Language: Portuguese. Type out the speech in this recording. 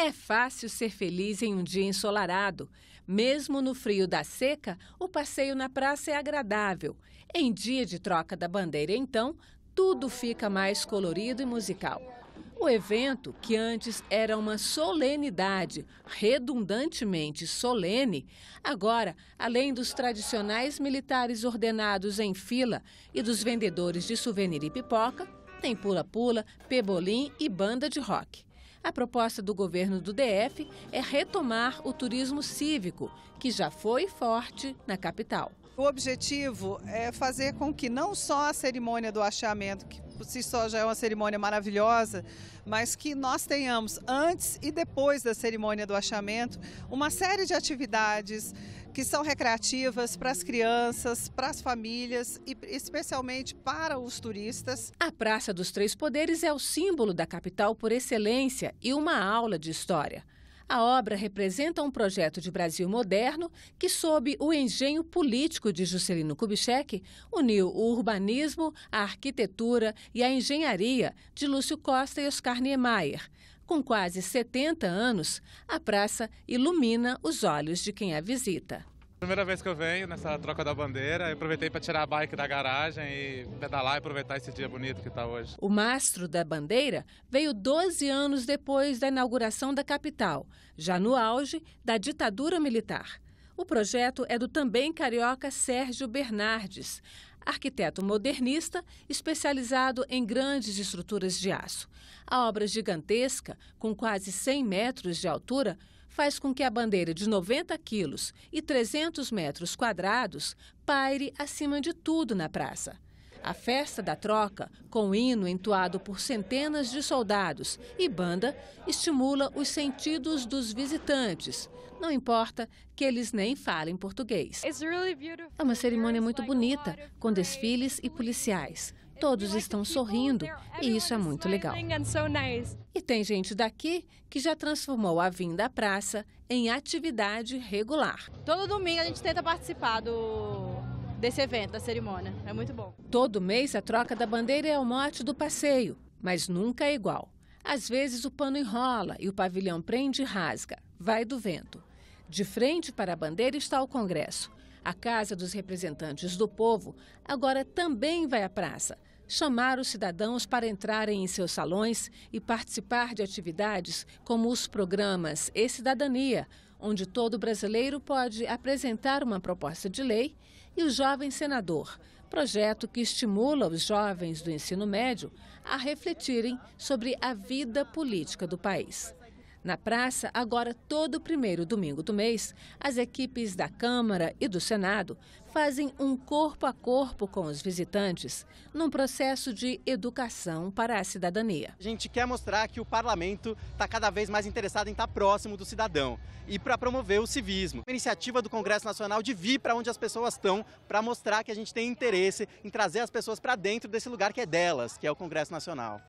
É fácil ser feliz em um dia ensolarado. Mesmo no frio da seca, o passeio na praça é agradável. Em dia de troca da bandeira, então, tudo fica mais colorido e musical. O evento, que antes era uma solenidade, redundantemente solene, agora, além dos tradicionais militares ordenados em fila e dos vendedores de souvenir e pipoca, tem pula-pula, pebolim e banda de rock. A proposta do governo do DF é retomar o turismo cívico, que já foi forte na capital. O objetivo é fazer com que não só a cerimônia do achamento, que por si só já é uma cerimônia maravilhosa, mas que nós tenhamos antes e depois da cerimônia do achamento uma série de atividades que são recreativas para as crianças, para as famílias e especialmente para os turistas. A Praça dos Três Poderes é o símbolo da capital por excelência e uma aula de história. A obra representa um projeto de Brasil moderno que, sob o engenho político de Juscelino Kubitschek, uniu o urbanismo, a arquitetura e a engenharia de Lúcio Costa e Oscar Niemeyer. Com quase 70 anos, a praça ilumina os olhos de quem a visita. Primeira vez que eu venho nessa troca da bandeira, aproveitei para tirar a bike da garagem e pedalar e aproveitar esse dia bonito que está hoje. O mastro da bandeira veio 12 anos depois da inauguração da capital, já no auge da ditadura militar. O projeto é do também carioca Sérgio Bernardes, arquiteto modernista especializado em grandes estruturas de aço. A obra gigantesca, com quase 100 metros de altura, faz com que a bandeira de 90 quilos e 300 metros quadrados paire acima de tudo na praça. A festa da troca, com hino entoado por centenas de soldados e banda, estimula os sentidos dos visitantes. Não importa que eles nem falem português. É uma cerimônia muito bonita, com desfiles e policiais. Todos estão sorrindo e isso é muito legal. E tem gente daqui que já transformou a vinda à praça em atividade regular. Todo domingo a gente tenta participar do, desse evento, da cerimônia. É muito bom. Todo mês a troca da bandeira é o mote do passeio, mas nunca é igual. Às vezes o pano enrola e o pavilhão prende e rasga. Vai do vento. De frente para a bandeira está o Congresso. A Casa dos Representantes do Povo agora também vai à praça. Chamar os cidadãos para entrarem em seus salões e participar de atividades como os programas E Cidadania, onde todo brasileiro pode apresentar uma proposta de lei, e o Jovem Senador, projeto que estimula os jovens do ensino médio a refletirem sobre a vida política do país. Na praça, agora todo primeiro domingo do mês, as equipes da Câmara e do Senado fazem um corpo a corpo com os visitantes, num processo de educação para a cidadania. A gente quer mostrar que o parlamento está cada vez mais interessado em estar tá próximo do cidadão e para promover o civismo. A iniciativa do Congresso Nacional de vir para onde as pessoas estão, para mostrar que a gente tem interesse em trazer as pessoas para dentro desse lugar que é delas, que é o Congresso Nacional.